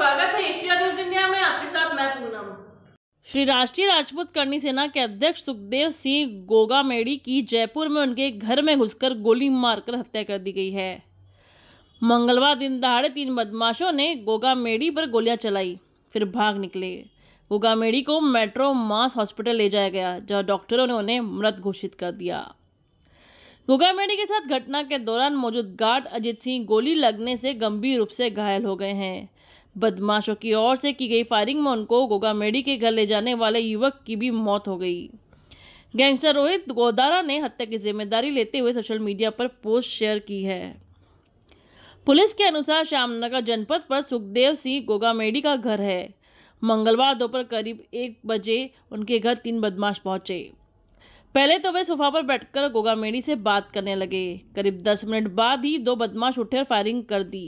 स्वागत है Asia news India में आपके साथ मैं पूनम श्री राष्ट्रीय राजपूत करनी सेना के अध्यक्ष सुखदेव सिंह गोगामेड़ी की जयपुर में उनके घर में घुसकर गोली मारकर हत्या कर दी गई है मंगलवार दिन दहाड़े तीन बदमाशों ने गोगामेड़ी पर गोलियां चलाई फिर भाग निकले गोगामेड़ी को मेट्रो मास हॉस्पिटल ले जाया गया जहां डॉक्टरों ने उन्हें मृत घोषित कर दिया गुगामेड़ी के साथ घटना के दौरान मौजूद गार्ड अजीत सिंह गोली लगने से गंभीर रूप से घायल हो गए हैं बदमाशों की ओर से की गई फायरिंग में उनको गोगामेड़ी के घर ले जाने वाले युवक की भी मौत हो गई गैंगस्टर रोहित गोदारा ने हत्या की जिम्मेदारी लेते हुए सोशल मीडिया पर पोस्ट शेयर की है पुलिस के अनुसार श्यामनगर जनपद पर सुखदेव सिंह गोगामेडी का घर है मंगलवार दोपहर करीब एक बजे उनके घर तीन बदमाश पहुंचे पहले तो वे सोफा पर बैठकर गोगामेडी से बात करने लगे करीब दस मिनट बाद ही दो बदमाश उठे फायरिंग कर दी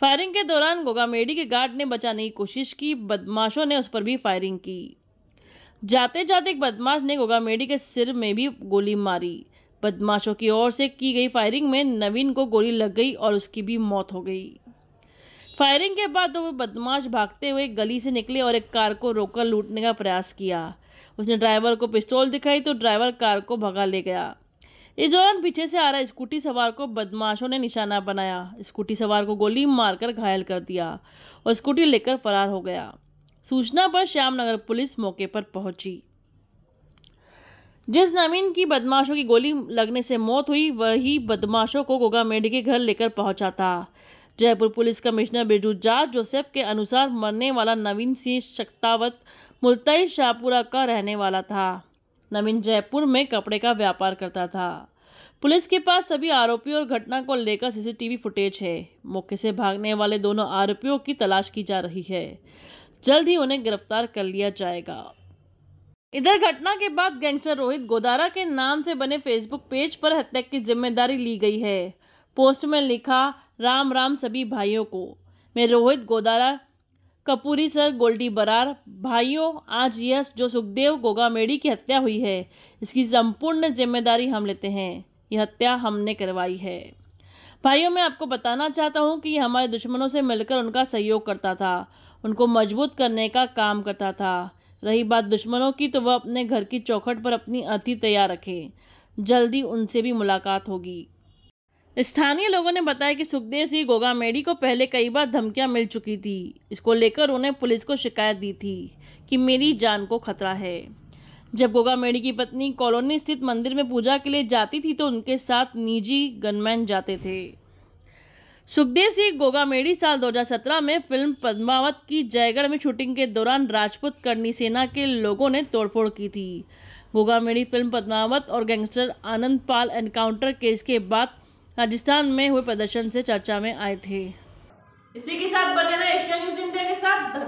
फायरिंग के दौरान गोगामेडी के गार्ड ने बचाने की कोशिश की बदमाशों ने उस पर भी फायरिंग की जाते जाते एक बदमाश ने गोगामेडी के सिर में भी गोली मारी बदमाशों की ओर से की गई फायरिंग में नवीन को गोली लग गई और उसकी भी मौत हो गई फायरिंग के बाद वो बदमाश भागते हुए गली से निकले और एक कार को रोककर लूटने का प्रयास किया उसने ड्राइवर को पिस्तौल दिखाई तो ड्राइवर कार को भगा ले गया इस दौरान पीछे से आ रहा स्कूटी सवार को बदमाशों ने निशाना बनाया स्कूटी सवार को गोली मारकर घायल कर दिया और स्कूटी लेकर फरार हो गया सूचना पर श्यामनगर पुलिस मौके पर पहुंची जिस नवीन की बदमाशों की गोली लगने से मौत हुई वही बदमाशों को गोगा मेढ के घर लेकर पहुंचा था जयपुर पुलिस कमिश्नर बिरजू जाज जोसेफ के अनुसार मरने वाला नवीन सिंह शक्तावत मुलतई शाहपुरा का रहने वाला था नवीन जयपुर में कपड़े का व्यापार करता था पुलिस के पास सभी आरोपियों और घटना को लेकर सीसीटीवी फुटेज है मौके से भागने वाले दोनों आरोपियों की तलाश की जा रही है जल्द ही उन्हें गिरफ्तार कर लिया जाएगा इधर घटना के बाद गैंगस्टर रोहित गोदारा के नाम से बने फेसबुक पेज पर हत्या की जिम्मेदारी ली गई है पोस्ट में लिखा राम राम सभी भाइयों को मैं रोहित गोदारा कपूरी सर गोल्डी बरार भाइयों आज यह जो सुखदेव गोगामेड़ी की हत्या हुई है इसकी संपूर्ण जिम्मेदारी हम लेते हैं यह हत्या हमने करवाई है भाइयों मैं आपको बताना चाहता हूँ कि यह हमारे दुश्मनों से मिलकर उनका सहयोग करता था उनको मजबूत करने का काम करता था रही बात दुश्मनों की तो वह अपने घर की चौखट पर अपनी अति तैयार रखें जल्दी उनसे भी मुलाकात होगी स्थानीय लोगों ने बताया कि सुखदेव सिंह गोगामेड़ी को पहले कई बार धमकियां मिल चुकी थी इसको लेकर उन्हें पुलिस को शिकायत दी थी कि मेरी जान को खतरा है जब गोगामेड़ी की पत्नी कॉलोनी स्थित मंदिर में पूजा के लिए जाती थी तो उनके साथ निजी गनमैन जाते थे सुखदेव सिंह गोगामेड़ी साल 2017 में फिल्म पद्मावत की जयगढ़ में शूटिंग के दौरान राजपूत करनी सेना के लोगों ने तोड़फोड़ की थी गोगामेड़ी फिल्म पद्मावत और gangster Anand Pal encounter case के बाद राजस्थान में हुए प्रदर्शन से चर्चा में आए थे इसी के साथ बने रहे एशिया न्यूज इंडिया के साथ